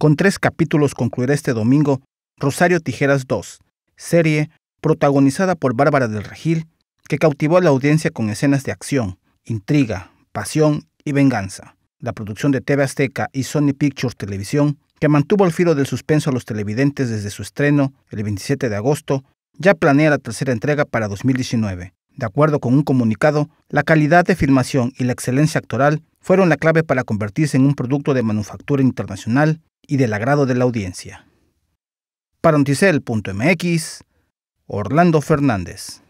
Con tres capítulos concluirá este domingo Rosario Tijeras 2, serie protagonizada por Bárbara del Regil, que cautivó a la audiencia con escenas de acción, intriga, pasión y venganza. La producción de TV Azteca y Sony Pictures Televisión, que mantuvo el filo del suspenso a los televidentes desde su estreno el 27 de agosto, ya planea la tercera entrega para 2019. De acuerdo con un comunicado, la calidad de filmación y la excelencia actoral fueron la clave para convertirse en un producto de manufactura internacional y del agrado de la audiencia. Para Orlando Fernández.